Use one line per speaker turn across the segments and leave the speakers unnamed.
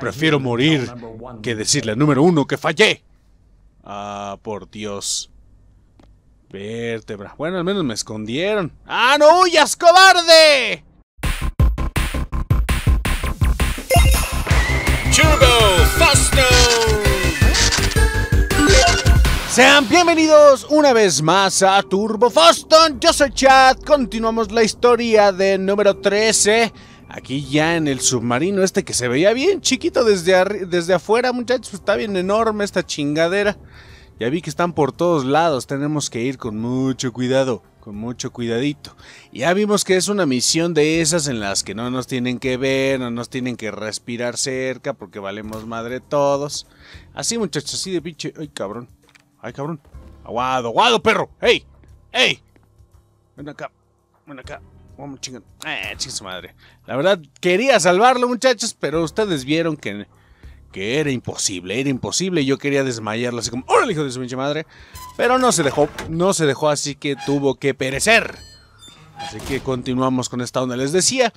Prefiero morir que decirle número uno que fallé. Ah, por Dios. Vértebra. Bueno, al menos me escondieron. ¡Ah, no huyas, cobarde! Turbo Sean bienvenidos una vez más a Turbo Foston. Yo soy Chad. Continuamos la historia de número 13 Aquí ya en el submarino este que se veía bien chiquito desde, desde afuera, muchachos. Está bien enorme esta chingadera. Ya vi que están por todos lados. Tenemos que ir con mucho cuidado. Con mucho cuidadito. Ya vimos que es una misión de esas en las que no nos tienen que ver, no nos tienen que respirar cerca porque valemos madre todos. Así muchachos, así de pinche... ¡Ay, cabrón! ¡Ay, cabrón! ¡Aguado, aguado, perro! hey, hey Ven acá, ven acá. Eh, madre. La verdad, quería salvarlo, muchachos, pero ustedes vieron que, que era imposible, era imposible. Yo quería desmayarlo así como, ¡Órale, hijo de su pinche madre! Pero no se dejó, no se dejó, así que tuvo que perecer. Así que continuamos con esta onda. Les decía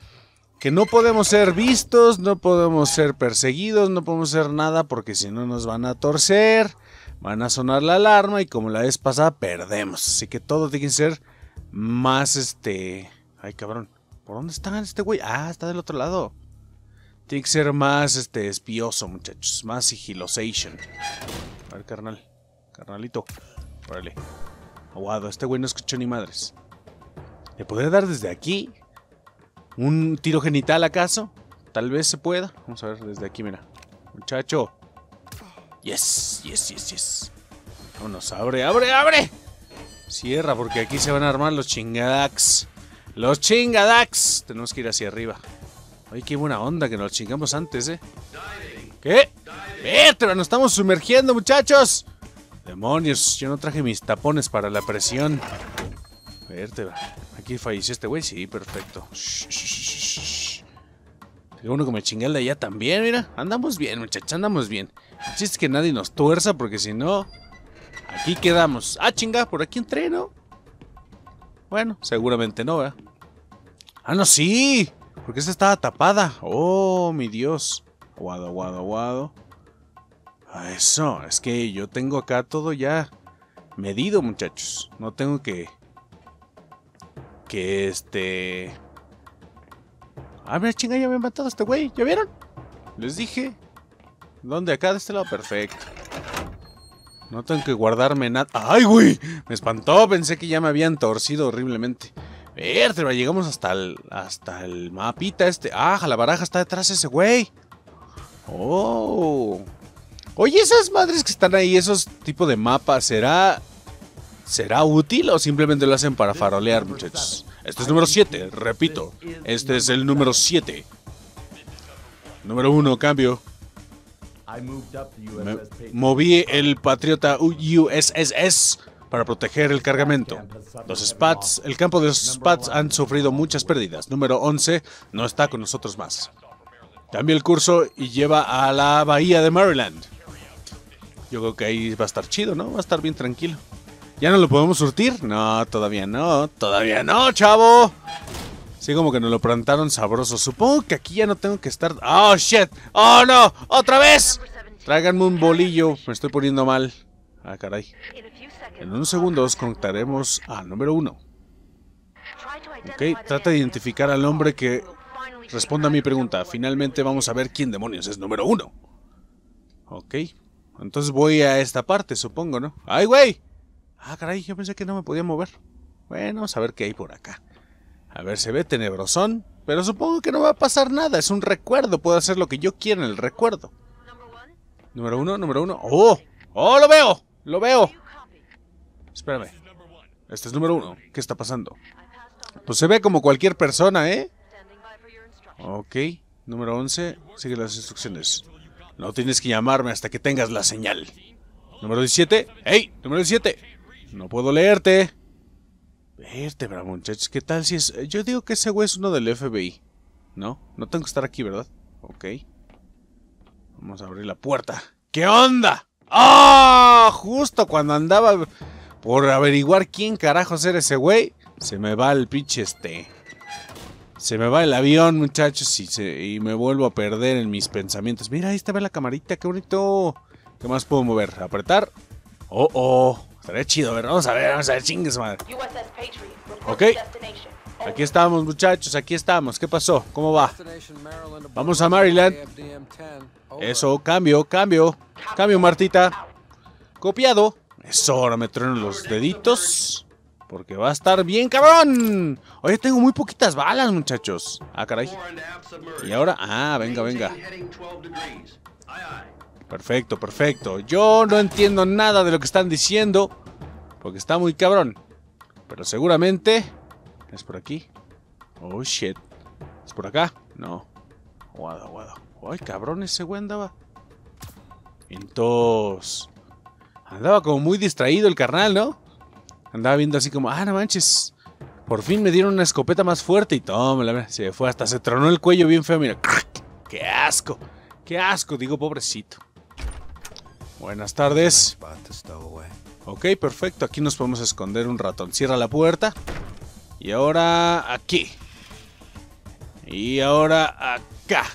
que no podemos ser vistos, no podemos ser perseguidos, no podemos ser nada porque si no nos van a torcer, van a sonar la alarma y como la vez pasada perdemos. Así que todo tiene que ser más este Ay, cabrón. ¿Por dónde está este güey? Ah, está del otro lado. Tiene que ser más este, espioso, muchachos. Más sigilosation. A ver, carnal. Carnalito. Órale. Aguado, este güey no escuchó ni madres. ¿Le podría dar desde aquí? ¿Un tiro genital acaso? Tal vez se pueda. Vamos a ver desde aquí, mira. Muchacho. Yes, yes, yes, yes. Vámonos, abre, abre, abre. Cierra, porque aquí se van a armar los chingadax. Los chingadax. Tenemos que ir hacia arriba. Ay, qué buena onda que nos chingamos antes, ¿eh? ¿Qué? ¡Petra! ¡Nos estamos sumergiendo, muchachos! Demonios, yo no traje mis tapones para la presión. Vértela. Aquí falleció este güey. Sí, perfecto. Shh, uno que me chingé de allá también, mira. Andamos bien, muchachos, andamos bien. chiste es que nadie nos tuerza porque si no... Aquí quedamos. Ah, chinga, por aquí entreno. Bueno, seguramente no, ¿verdad? ¡Ah, no, sí! Porque esta estaba tapada. ¡Oh, mi Dios! Guado, guado, guado. eso, es que yo tengo acá todo ya medido, muchachos. No tengo que... Que este... Ah, mira, chinga, ya me han matado este güey. ¿Ya vieron? Les dije. ¿Dónde? Acá de este lado. Perfecto. No tengo que guardarme nada. ¡Ay, güey! Me espantó. Pensé que ya me habían torcido horriblemente. Vértebra, llegamos hasta el, hasta el mapita este. ¡Ah, la baraja está detrás ese güey! ¡Oh! Oye, esas madres que están ahí, esos tipos de mapas, ¿será, ¿será útil o simplemente lo hacen para farolear, muchachos? Este es número 7, repito. Este es el número 7. Número 1, cambio moví el Patriota USSS para proteger el cargamento. Los Spats, el campo de los Spats han sufrido muchas pérdidas. Número 11 no está con nosotros más. Cambia el curso y lleva a la bahía de Maryland. Yo creo que ahí va a estar chido, ¿no? Va a estar bien tranquilo. ¿Ya no lo podemos surtir? No, todavía no. Todavía no, chavo. Sí, como que nos lo plantaron sabroso. Supongo que aquí ya no tengo que estar... ¡Oh, shit! ¡Oh, no! ¡Otra vez! Tráiganme un bolillo. Me estoy poniendo mal. Ah, caray. En unos segundos conectaremos al número uno. Ok, trata de identificar al hombre que responda a mi pregunta. Finalmente vamos a ver quién demonios es número uno. Ok. Entonces voy a esta parte, supongo, ¿no? ¡Ay, güey! Ah, caray, yo pensé que no me podía mover. Bueno, vamos a ver qué hay por acá. A ver, se ve tenebrosón, pero supongo que no va a pasar nada. Es un recuerdo, puedo hacer lo que yo quiera en el recuerdo. Número uno, número uno. ¡Oh! ¡Oh, lo veo! ¡Lo veo! Espérame. Este es número uno. ¿Qué está pasando? Pues se ve como cualquier persona, ¿eh? Ok. Número 11. Sigue las instrucciones. No tienes que llamarme hasta que tengas la señal. Número 17. ¡Ey! Número 17. No puedo leerte. Vértebra, muchachos, ¿qué tal si es...? Eh, yo digo que ese güey es uno del FBI. ¿No? No tengo que estar aquí, ¿verdad? Ok. Vamos a abrir la puerta. ¿Qué onda? ¡Ah! Justo cuando andaba por averiguar quién carajo era ese güey, se me va el pinche este... Se me va el avión, muchachos, y, se, y me vuelvo a perder en mis pensamientos. Mira, ahí está la camarita, qué bonito. ¿Qué más puedo mover? ¿Apretar? ¡Oh, oh! Estaría chido, verdad vamos a ver, vamos a ver, chingues madre. Ok. Aquí estamos, muchachos, aquí estamos. ¿Qué pasó? ¿Cómo va? Vamos a Maryland. Eso, cambio, cambio. Cambio, Martita. Copiado. Eso, ahora me trueno los deditos. Porque va a estar bien, cabrón. Oye, tengo muy poquitas balas, muchachos. Ah, caray. Y ahora, ah, venga, venga. Perfecto, perfecto. Yo no entiendo nada de lo que están diciendo. Porque está muy cabrón. Pero seguramente... ¿Es por aquí? Oh, shit. ¿Es por acá? No. Guado, guado. Ay, cabrón, ese güey andaba. Entonces... Andaba como muy distraído el carnal, ¿no? Andaba viendo así como... Ah, no manches. Por fin me dieron una escopeta más fuerte y tómala, se fue hasta, se tronó el cuello bien feo, mira. ¡Qué asco! ¡Qué asco! Digo, pobrecito. Buenas tardes. Ok, perfecto. Aquí nos podemos esconder un ratón. Cierra la puerta. Y ahora aquí. Y ahora acá.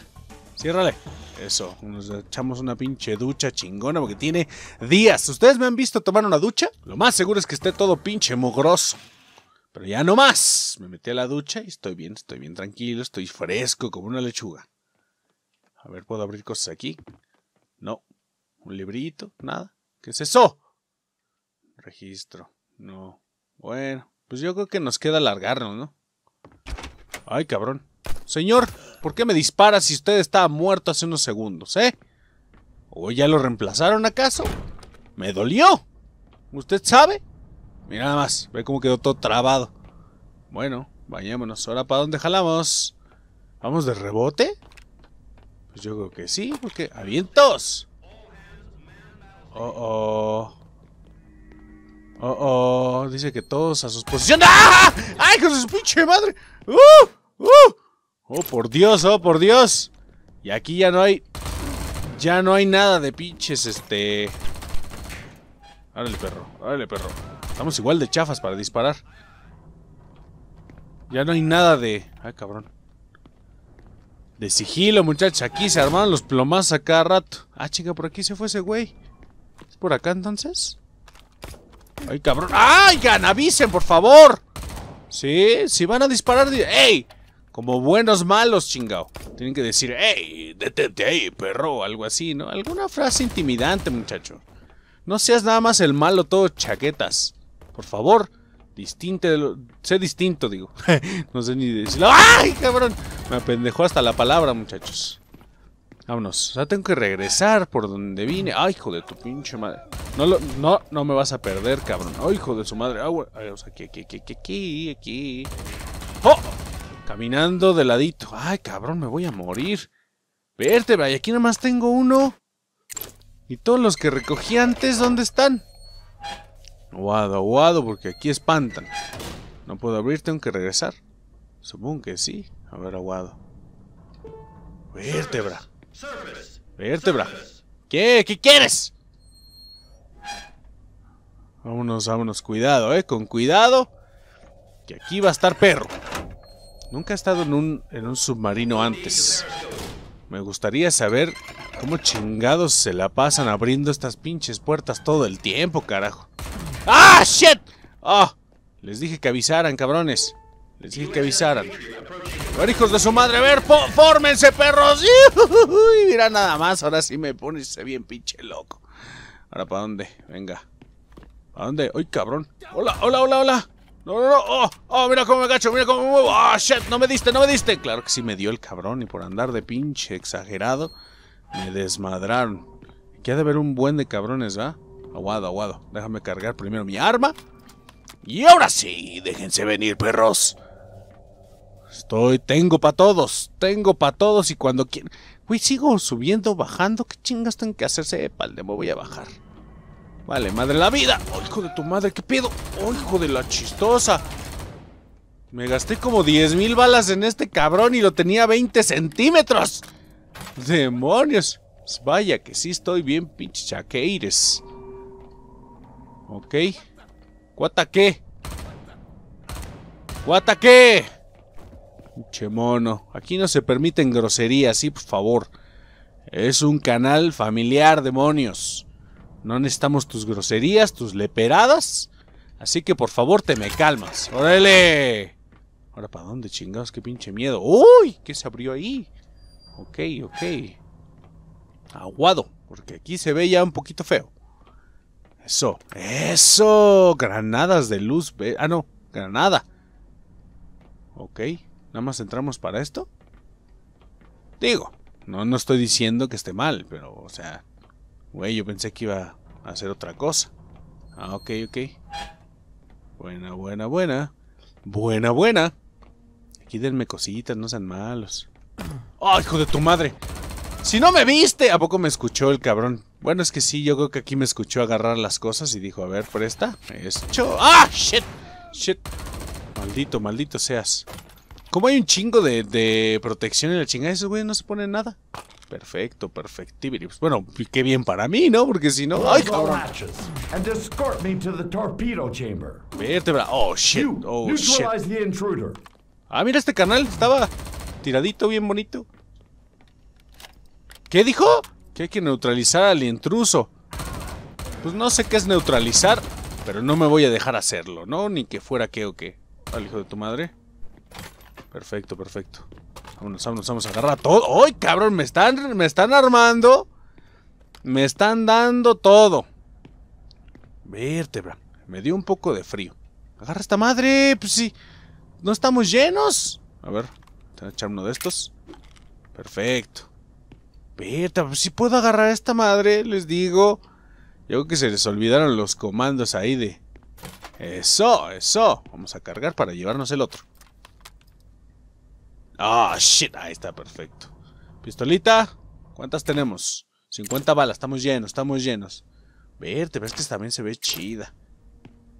Ciérrale. Eso, nos echamos una pinche ducha chingona porque tiene días. ¿Ustedes me han visto tomar una ducha? Lo más seguro es que esté todo pinche mugroso. Pero ya no más. Me metí a la ducha y estoy bien, estoy bien tranquilo, estoy fresco como una lechuga. A ver, ¿puedo abrir cosas aquí? No, un librito, nada. ¿Qué es eso? Registro. No. Bueno, pues yo creo que nos queda alargarnos, ¿no? Ay, cabrón. Señor, ¿por qué me dispara si usted estaba muerto hace unos segundos, eh? ¿O ya lo reemplazaron acaso? ¡Me dolió! ¿Usted sabe? Mira nada más, ve cómo quedó todo trabado. Bueno, bañémonos. ¿Ahora para dónde jalamos? ¿Vamos de rebote? Pues yo creo que sí, porque... ¡Avientos! Oh, oh. Oh, oh. Dice que todos a sus posiciones. ¡Ah! ¡Ay, con su pinche madre! ¡Uh! ¡Uh! Oh, por Dios, oh, por Dios. Y aquí ya no hay... Ya no hay nada de pinches, este... Árale, perro. Árale, perro. Estamos igual de chafas para disparar. Ya no hay nada de... Ay, cabrón. De sigilo, muchachos. Aquí se arman los plomazos a cada rato. Ah, chica, por aquí se fue ese güey por acá entonces? ¡Ay, cabrón! ¡Ay, gan! por favor! Sí, si van a disparar, ¡ey! Como buenos malos, chingao. Tienen que decir, ¡ey! ¡Detente ahí, perro! Algo así, ¿no? Alguna frase intimidante, muchacho. No seas nada más el malo todo chaquetas. Por favor, distinte sé distinto, digo. no sé ni decirlo. ¡Ay, cabrón! Me apendejó hasta la palabra, muchachos. Vámonos. ya tengo que regresar por donde vine. ¡Ay, hijo de tu pinche madre! No, no, no me vas a perder, cabrón. ¡Ay, hijo de su madre! ¡Ay, ah, eh, aquí, aquí, aquí, aquí, aquí! ¡Oh! Caminando de ladito. ¡Ay, cabrón, me voy a morir! Vértebra, y aquí nada más tengo uno. ¿Y todos los que recogí antes dónde están? Aguado, aguado, porque aquí espantan. No puedo abrir, tengo que regresar. Supongo que sí. A ver, aguado. Vértebra. Vértebra. ¿Qué? ¿Qué quieres? Vámonos, vámonos. Cuidado, eh. Con cuidado. Que aquí va a estar perro. Nunca he estado en un, en un submarino antes. Me gustaría saber cómo chingados se la pasan abriendo estas pinches puertas todo el tiempo, carajo. ¡Ah, shit! ¡Ah! les dije que avisaran, cabrones decir, que avisaran. A hijos de su madre, a ver, fórmense, perros. Y dirá nada más, ahora sí me pones bien pinche loco. Ahora, ¿para dónde? Venga. ¿Para dónde? ¡Ay, cabrón! ¡Hola, hola, hola, hola! ¡No, no, no! Oh, ¡Oh, mira cómo me agacho! ¡Mira cómo me muevo! ¡Ah, shit! ¡No me diste, no me diste! Claro que sí me dio el cabrón y por andar de pinche exagerado me desmadraron. Aquí ha de haber un buen de cabrones, ¿va? ¿ah? Aguado, aguado. Déjame cargar primero mi arma. Y ahora sí, déjense venir, perros. Estoy, tengo para todos, tengo para todos y cuando quién? Güey, sigo subiendo, bajando. ¿Qué chingas tengo que hacerse? el me voy a bajar. Vale, madre la vida. Oh, hijo de tu madre, ¿qué pedo? Oh, hijo de la chistosa. Me gasté como 10.000 mil balas en este cabrón y lo tenía 20 centímetros. ¡Demonios! Pues vaya que sí estoy bien pinche chaqueires. Ok. ¿Cuataque? ¿Qué? Che mono, aquí no se permiten groserías, sí, por favor. Es un canal familiar, demonios. No necesitamos tus groserías, tus leperadas. Así que por favor te me calmas. ¡Órale! Ahora, ¿para dónde chingados? ¡Qué pinche miedo! ¡Uy! ¿Qué se abrió ahí? Ok, ok. Aguado, porque aquí se ve ya un poquito feo. Eso, eso. Granadas de luz. Ah, no, granada. Ok. Nada más entramos para esto. Digo, no, no estoy diciendo que esté mal, pero, o sea, güey, yo pensé que iba a hacer otra cosa. Ah, ok, ok. Buena, buena, buena. Buena, buena. Aquí denme cositas, no sean malos. ¡Oh, hijo de tu madre! ¡Si no me viste! ¿A poco me escuchó el cabrón? Bueno, es que sí, yo creo que aquí me escuchó agarrar las cosas y dijo, a ver, presta. ¡Ah, shit! Shit. Maldito, maldito seas. Como hay un chingo de, protección en la chingada, esos güey no se ponen nada. Perfecto, perfecto. Pues, bueno, qué bien para mí, ¿no? Porque si no. ¡Ay, Vértebra. Oh, shit. Oh, shit. Ah, mira este canal. Estaba tiradito, bien bonito. ¿Qué dijo? Que hay que neutralizar al intruso. Pues no sé qué es neutralizar, pero no me voy a dejar hacerlo, ¿no? Ni que fuera qué o qué. Al hijo de tu madre. Perfecto, perfecto. Vámonos, vámonos, vamos a agarrar todo. ¡Ay, cabrón! Me están, me están armando. Me están dando todo. Vértebra. Me dio un poco de frío. Agarra esta madre. Pues sí. No estamos llenos. A ver. Voy a echar uno de estos. Perfecto. Vértebra. Pues puedo agarrar esta madre. Les digo. Yo creo que se les olvidaron los comandos ahí de... Eso, eso. Vamos a cargar para llevarnos el otro. Ah, shit. Ahí está, perfecto. Pistolita. ¿Cuántas tenemos? 50 balas. Estamos llenos, estamos llenos. Verte, ves que también se ve chida.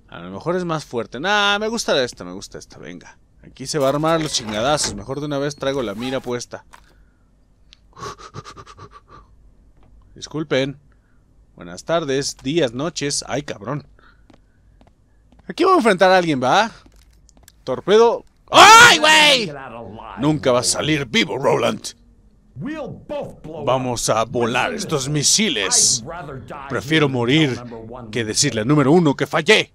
A lo mejor es más fuerte. Nah, me gusta esta, me gusta esta. Venga. Aquí se va a armar los chingadazos. Mejor de una vez traigo la mira puesta. Disculpen. Buenas tardes, días, noches. Ay, cabrón. Aquí voy a enfrentar a alguien, ¿va? Torpedo ¡Ay, güey! Nunca va a salir vivo, Roland. Vamos a volar estos misiles. Prefiero morir que decirle al número uno que fallé.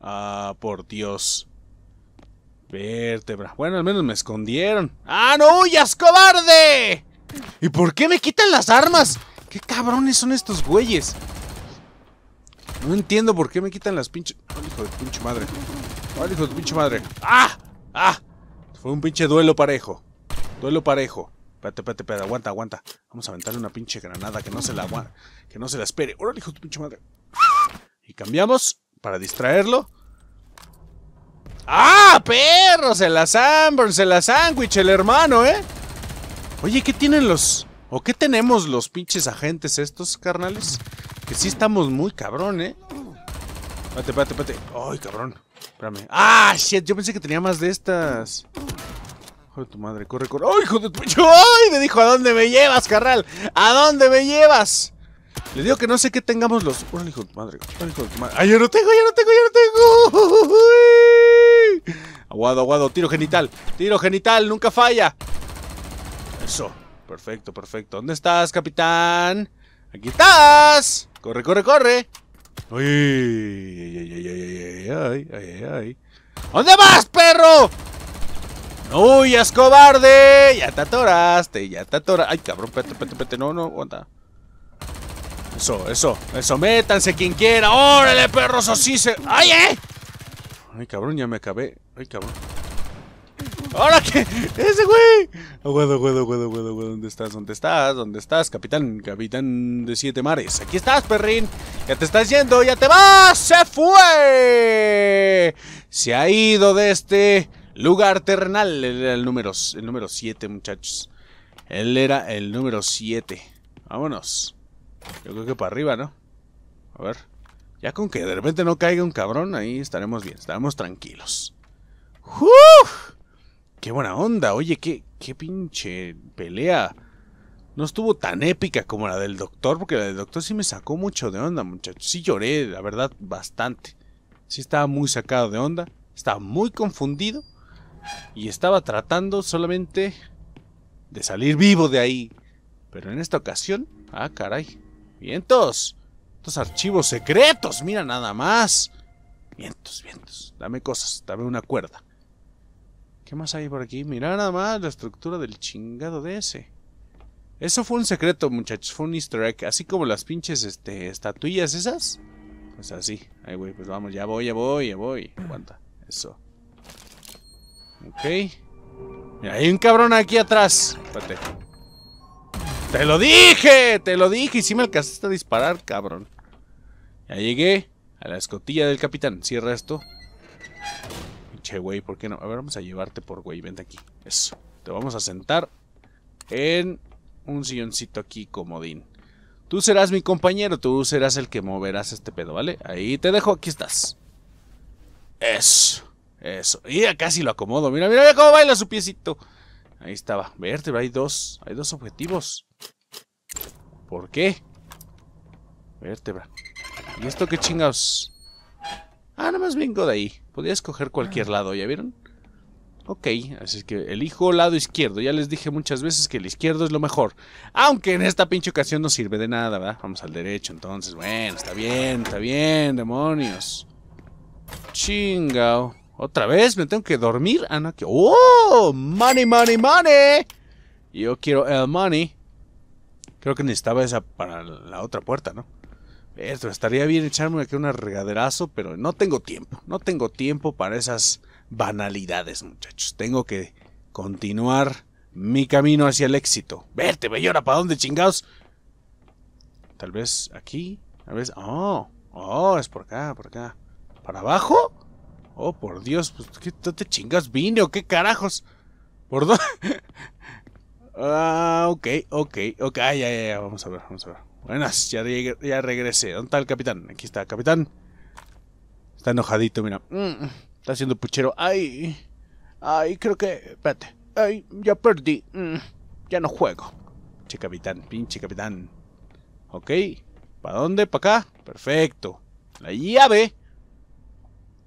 Ah, por Dios. Vértebra. Bueno, al menos me escondieron. ¡Ah, no huyas, cobarde! ¿Y por qué me quitan las armas? ¿Qué cabrones son estos güeyes? No entiendo por qué me quitan las pinches... ¡Hijo de pinche madre! ¡Hijo de pinche madre! ¡Ah! ¡Ah! Fue un pinche duelo parejo. Duelo parejo. Espérate, espérate, espérate, aguanta, aguanta. Vamos a aventarle una pinche granada que no se la que no se la espere. ¡Órale, hijo de tu pinche madre! Y cambiamos para distraerlo. ¡Ah, perro! Se la Sanborn, se la sándwich, el hermano, ¿eh? Oye, ¿qué tienen los... o qué tenemos los pinches agentes estos, carnales? Que sí estamos muy cabrón, ¿eh? Espérate, espérate, espérate. ¡Ay, cabrón! ¡Ah, shit! Yo pensé que tenía más de estas. Hijo tu madre, corre, corre. ¡Ay, hijo de tu... ¡Ay! Me dijo, ¿a dónde me llevas, carral? ¿A dónde me llevas? Le digo que no sé qué tengamos los... ¡Órale, hijo de tu madre! madre! ¡Ay, yo no tengo, ya no tengo, ya no tengo! Aguado, aguado. Tiro genital. Tiro genital. Nunca falla. Eso. Perfecto, perfecto. ¿Dónde estás, capitán? ¡Aquí estás! ¡Corre, corre, corre! Ay, ay, ay, ay, ay, ay ¿Dónde vas, perro? ¡Uy, escobarde cobarde! Ya te atoraste, ya te atoraste. Ay, cabrón, pete, pete, pete. No, no, aguanta. Eso, eso, eso, métanse quien quiera. ¡Órale, perros! Así se. ¡Ay, eh! Ay, cabrón, ya me acabé. Ay, cabrón. ¡Ahora qué! ¡Ese güey! ¿Dónde estás? ¿Dónde estás? ¿Dónde estás? Capitán, capitán de siete mares. Aquí estás, perrín. Ya te estás yendo, ya te vas. ¡Se fue! Se ha ido de este lugar terrenal. Él era el número, el número siete, muchachos. Él era el número siete. Vámonos. Yo creo que para arriba, ¿no? A ver. Ya con que de repente no caiga un cabrón, ahí estaremos bien. Estaremos tranquilos. ¡Uf! qué buena onda. Oye, qué, qué pinche pelea. No estuvo tan épica como la del doctor, porque la del doctor sí me sacó mucho de onda, muchachos. Sí lloré, la verdad, bastante. Sí estaba muy sacado de onda, estaba muy confundido y estaba tratando solamente de salir vivo de ahí. Pero en esta ocasión, ah, caray. Vientos, estos archivos secretos, mira nada más. Vientos, vientos, dame cosas, dame una cuerda más hay por aquí? mira nada más la estructura del chingado de ese. Eso fue un secreto, muchachos. Fue un easter egg. Así como las pinches este, estatuillas esas. Pues así. Ahí güey, pues vamos. Ya voy, ya voy, ya voy. Aguanta. Eso. Ok. hay un cabrón aquí atrás. Espérate. ¡Te lo dije! ¡Te lo dije! Y si me alcanzaste a disparar, cabrón. Ya llegué a la escotilla del capitán. Cierra esto. Che, güey, ¿por qué no? A ver, vamos a llevarte por güey, vente aquí. Eso. Te vamos a sentar en un silloncito aquí comodín. Tú serás mi compañero, tú serás el que moverás este pedo, ¿vale? Ahí te dejo, aquí estás. Eso, eso. Y acá sí lo acomodo. Mira, mira, mira cómo baila su piecito. Ahí estaba. Vértebra, hay dos. Hay dos objetivos. ¿Por qué? Vértebra. ¿Y esto qué chingados? Ah, nada más vengo de ahí. Podía escoger cualquier ah. lado, ¿ya vieron? Ok, así que elijo lado izquierdo. Ya les dije muchas veces que el izquierdo es lo mejor. Aunque en esta pinche ocasión no sirve de nada, ¿verdad? Vamos al derecho, entonces. Bueno, está bien, está bien, demonios. Chingao. ¿Otra vez? ¿Me tengo que dormir? Ah, no, que... ¡Oh! ¡Money, money, money! Yo quiero el money. Creo que necesitaba esa para la otra puerta, ¿no? Esto estaría bien echarme aquí un regaderazo, pero no tengo tiempo. No tengo tiempo para esas banalidades, muchachos. Tengo que continuar mi camino hacia el éxito. Verte, llora, ¿para dónde chingados? Tal vez aquí, tal vez... Oh, oh, es por acá, por acá. ¿Para abajo? Oh, por Dios, pues, ¿qué te chingas vine o qué carajos? ¿Por dónde? ah, ok, ok, ok. ya, ya, vamos a ver, vamos a ver. Buenas, ya, regresé. ¿Dónde está el capitán? Aquí está, capitán. Está enojadito, mira. Mm, está haciendo puchero. Ay, ay, creo que... Espérate. Ay, ya perdí. Mm, ya no juego. Che capitán, pinche capitán. Ok. ¿Para dónde? ¿Para acá? Perfecto. La llave.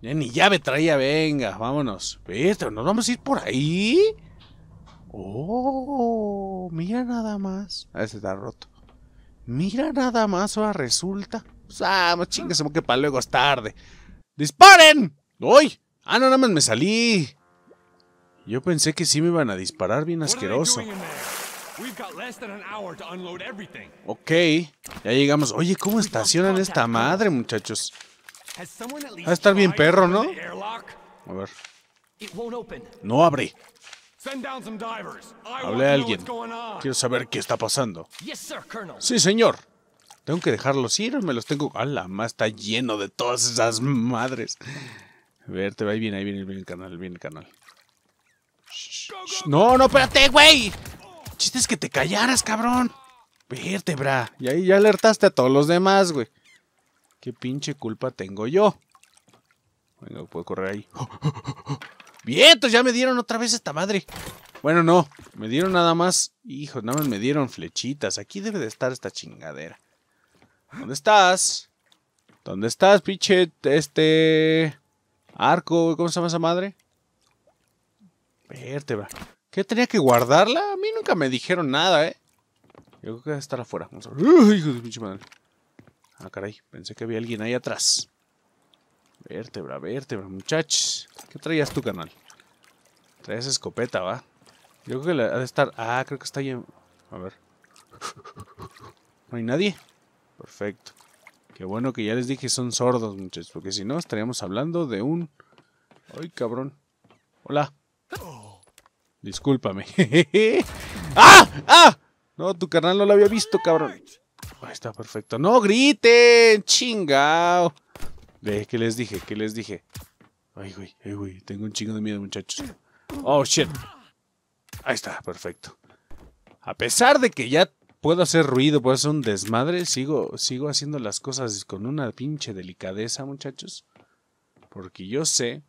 Ya ni llave traía, venga, vámonos. Pero nos vamos a ir por ahí. Oh, mira nada más. A ah, ese está roto. Mira nada más, ahora resulta. Pues, ah, más chingas, que para luego es tarde. ¡Disparen! ¡Uy! Ah, no, nada más me salí. Yo pensé que sí me iban a disparar bien asqueroso. Ok, ya llegamos. Oye, ¿cómo estacionan esta madre, muchachos? Va a estar bien perro, ¿no? A ver. No abre. Hablé a alguien. Quiero saber qué está pasando. Sí, señor. ¿Tengo que dejarlos ir me los tengo? ¡Ah, la más está lleno de todas esas madres! A ver, te va ahí viene, ahí viene, viene el canal, viene el canal. ¡No, no, espérate, güey! Chiste es que te callaras, cabrón. Vértebra. Y ahí ya alertaste a todos los demás, güey. ¿Qué pinche culpa tengo yo? Venga, puedo correr ahí. Bien, ya me dieron otra vez esta madre. Bueno, no. Me dieron nada más... Hijo, nada más me dieron flechitas. Aquí debe de estar esta chingadera. ¿Dónde estás? ¿Dónde estás, pinche? Este... Arco, ¿cómo se llama esa madre? Vértebra. ¿Qué tenía que guardarla? A mí nunca me dijeron nada, ¿eh? Yo creo que debe estar afuera. hijo de pinche madre. Ah, caray. Pensé que había alguien ahí atrás. Vértebra, vértebra, muchachos. ¿Qué traías tu canal? Traías escopeta, va. Yo creo que la ha de estar. Ah, creo que está ahí. A ver. ¿No hay nadie? Perfecto. Qué bueno que ya les dije son sordos, muchachos. Porque si no, estaríamos hablando de un. ¡Ay, cabrón! ¡Hola! Discúlpame. ¡Ah! ¡Ah! No, tu canal no lo había visto, cabrón. Ahí está, perfecto. ¡No griten! ¡Chingao! ¿Qué les dije? ¿Qué les dije? Ay, güey, ay, güey. Tengo un chingo de miedo, muchachos. Oh, shit. Ahí está, perfecto. A pesar de que ya puedo hacer ruido, puedo hacer un desmadre, sigo, sigo haciendo las cosas con una pinche delicadeza, muchachos. Porque yo sé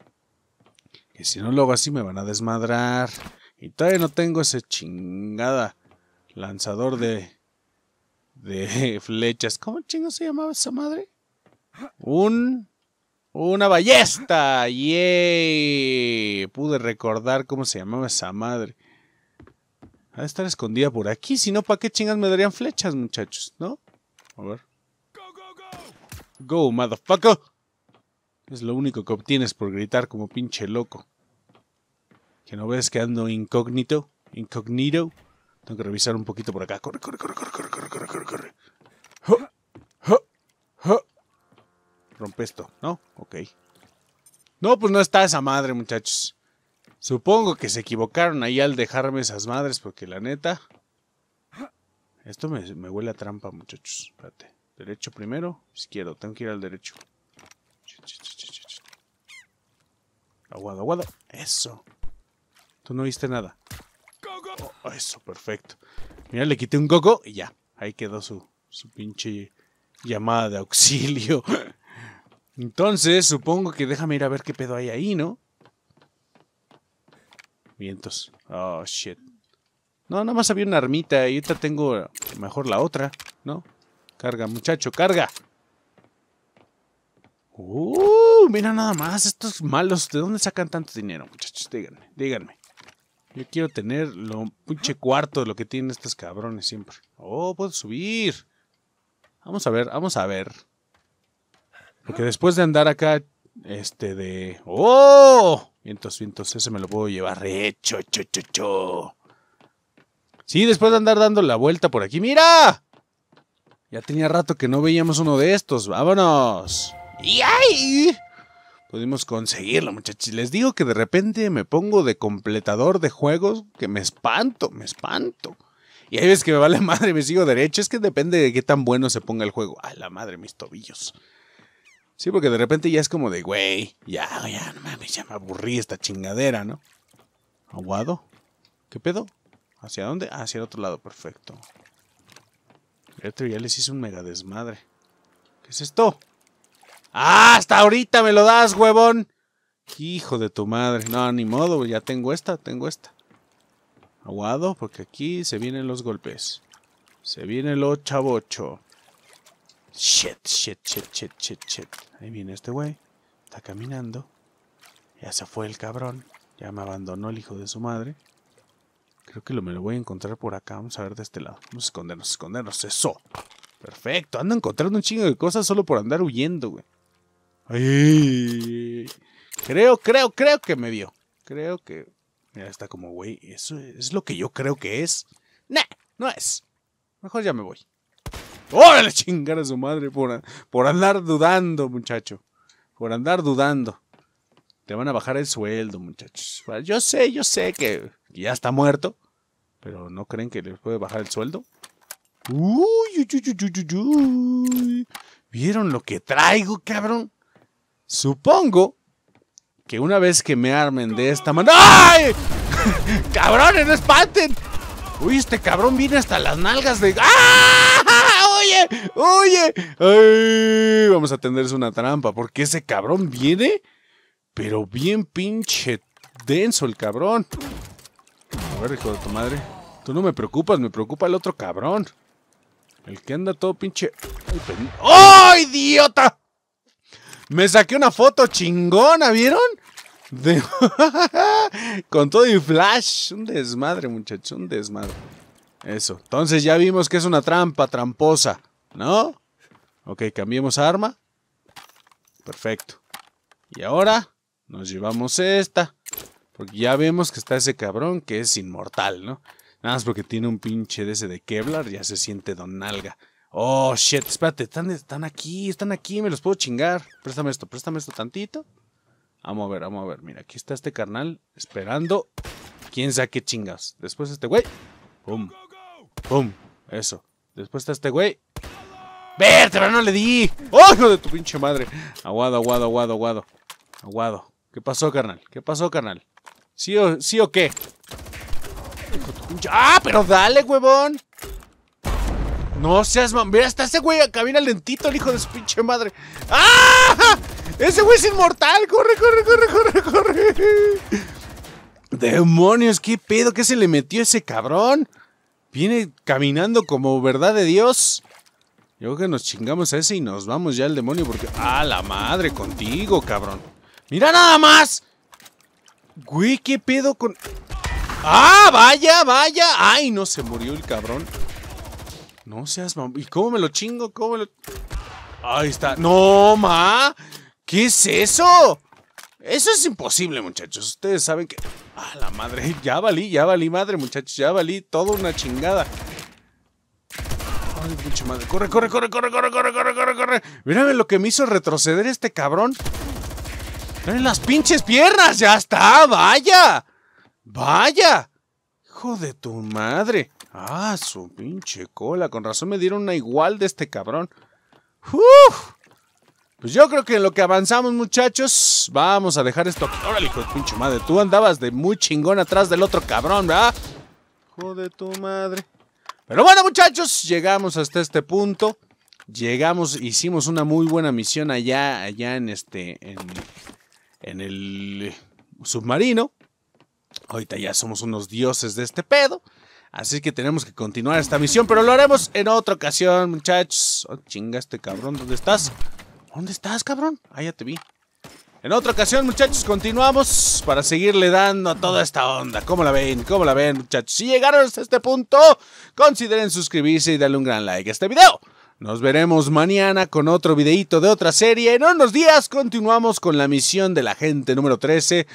que si no lo hago así me van a desmadrar. Y todavía no tengo ese chingada lanzador de... de flechas. ¿Cómo chingo se llamaba esa madre? Un. Una ballesta. ¡Yay! Pude recordar cómo se llamaba esa madre. Ha de estar escondida por aquí. Si no, ¿para qué chingas me darían flechas, muchachos? ¿No? A ver. Go, motherfucker. Es lo único que obtienes por gritar como pinche loco. Que no ves que ando incógnito. Incognito. Tengo que revisar un poquito por acá. Corre, corre, corre, corre, corre, corre, corre, corre, corre. Rompe esto, ¿no? Ok. No, pues no está esa madre, muchachos. Supongo que se equivocaron ahí al dejarme esas madres, porque la neta... Esto me, huele a trampa, muchachos. Espérate. Derecho primero, izquierdo. Tengo que ir al derecho. Aguado, aguado. Eso. Tú no viste nada. Oh, eso, perfecto. Mira, le quité un coco y ya. Ahí quedó su, su pinche llamada de auxilio. Entonces, supongo que déjame ir a ver qué pedo hay ahí, ¿no? Vientos. Oh, shit. No, nada más había una armita y ahorita tengo mejor la otra, ¿no? Carga, muchacho, carga. Uh, mira nada más, estos malos, ¿de dónde sacan tanto dinero, muchachos? Díganme, díganme. Yo quiero tener lo pinche cuarto de lo que tienen estos cabrones siempre. Oh, puedo subir. Vamos a ver, vamos a ver. Porque después de andar acá, este de. ¡Oh! 100 vientos. ese me lo puedo llevar hecho, cho, cho, cho. Sí, después de andar dando la vuelta por aquí. ¡Mira! Ya tenía rato que no veíamos uno de estos. ¡Vámonos! ¡Y ahí! Pudimos conseguirlo, muchachos. Les digo que de repente me pongo de completador de juegos que me espanto, me espanto. Y ahí veces que me vale madre, me sigo derecho. Es que depende de qué tan bueno se ponga el juego. ¡A la madre, mis tobillos! Sí, porque de repente ya es como de, güey, ya, ya, no mames, ya me aburrí esta chingadera, ¿no? Aguado. ¿Qué pedo? ¿Hacia dónde? Ah, hacia el otro lado, perfecto. ya les hice un mega desmadre. ¿Qué es esto? ¡Ah, hasta ahorita me lo das, huevón! Hijo de tu madre. No, ni modo, ya tengo esta, tengo esta. Aguado, porque aquí se vienen los golpes. Se viene lo chavocho. Shit, shit, shit, shit, shit, shit. Ahí viene este güey. Está caminando. Ya se fue el cabrón. Ya me abandonó el hijo de su madre. Creo que lo me lo voy a encontrar por acá. Vamos a ver de este lado. Vamos a escondernos, escondernos. Eso. Perfecto. Ando encontrando un chingo de cosas solo por andar huyendo, güey. Ay, creo, creo, creo que me dio. Creo que... Mira, está como, güey, eso es lo que yo creo que es. Nah, no es. Mejor ya me voy. Órale, chingar a su madre por, por andar dudando, muchacho. Por andar dudando. Te van a bajar el sueldo, muchachos. Yo sé, yo sé que ya está muerto. Pero ¿no creen que les puede bajar el sueldo? Uy, uy, uy, uy, uy, ¿Vieron lo que traigo, cabrón? Supongo que una vez que me armen de esta manera... ¡Ay! ¡Cabrones, no espanten! Uy, este cabrón viene hasta las nalgas de... ¡Ah! oye, Ay, vamos a tenderse una trampa, porque ese cabrón viene, pero bien pinche denso el cabrón. A ver, hijo de tu madre. Tú no me preocupas, me preocupa el otro cabrón. El que anda todo pinche... ¡Oh, idiota! Me saqué una foto chingona, ¿vieron? Con todo y flash. Un desmadre, muchachos, un desmadre. Eso. Entonces ya vimos que es una trampa tramposa. ¿No? Ok, cambiemos arma. Perfecto. Y ahora nos llevamos esta. Porque ya vemos que está ese cabrón que es inmortal, ¿no? Nada más porque tiene un pinche de ese de Kevlar, ya se siente don nalga. Oh, shit, espérate, están, están aquí, están aquí, me los puedo chingar. Préstame esto, préstame esto tantito. Vamos a ver, vamos a ver. Mira, aquí está este carnal esperando. ¿Quién sabe qué chingas? Después este güey. Pum. Pum. Eso. Después está este güey. ¡Vértebra, no le di! ¡Oh, hijo de tu pinche madre! Aguado, aguado, aguado, aguado. Aguado. ¿Qué pasó, carnal? ¿Qué pasó, carnal? ¿Sí o, sí o qué? ¡Ah, pero dale, huevón! No seas man... Mira, hasta ese güey camina lentito, el hijo de su pinche madre. ¡Ah! ¡Ese güey es inmortal! ¡Corre, corre, corre, corre, corre! ¡Demonios! ¿Qué pedo? ¿Qué se le metió ese cabrón? Viene caminando como verdad de Dios. Yo creo que nos chingamos a ese y nos vamos ya al demonio porque... ¡Ah, la madre! Contigo, cabrón. ¡Mira nada más! Güey, ¿qué pedo con...? ¡Ah, vaya, vaya! ¡Ay, no! Se murió el cabrón. No seas ¿Y cómo me lo chingo? ¿Cómo me lo...? Ahí está. ¡No, ma! ¿Qué es eso? Eso es imposible, muchachos. Ustedes saben que... ¡Ah, la madre! Ya valí, ya valí, madre, muchachos. Ya valí. Toda una chingada. Corre, corre, corre, corre, corre, corre, corre, corre, corre. Mírame lo que me hizo retroceder este cabrón. Miren las pinches piernas! ¡Ya está! ¡Vaya! ¡Vaya! ¡Hijo de tu madre! ¡Ah, su pinche cola! Con razón me dieron una igual de este cabrón. Pues yo creo que en lo que avanzamos, muchachos, vamos a dejar esto. ¡Órale, hijo de pinche madre! Tú andabas de muy chingón atrás del otro cabrón, ¿verdad? ¡Hijo de tu madre! Pero bueno, muchachos, llegamos hasta este punto. Llegamos, hicimos una muy buena misión allá, allá en este, en, el submarino. Ahorita ya somos unos dioses de este pedo. Así que tenemos que continuar esta misión, pero lo haremos en otra ocasión, muchachos. Oh, chinga este cabrón, ¿dónde estás? ¿Dónde estás, cabrón? Ah, ya te vi. En otra ocasión, muchachos, continuamos para seguirle dando a toda esta onda. ¿Cómo la ven? ¿Cómo la ven, muchachos? Si llegaron hasta este punto, consideren suscribirse y darle un gran like a este video. Nos veremos mañana con otro videíto de otra serie. En unos días continuamos con la misión de la gente número 13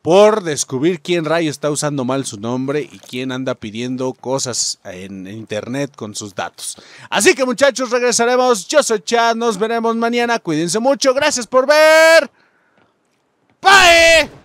por descubrir quién rayo está usando mal su nombre y quién anda pidiendo cosas en internet con sus datos. Así que muchachos, regresaremos. Yo soy Chad, nos veremos mañana. Cuídense mucho, gracias por ver. Pai!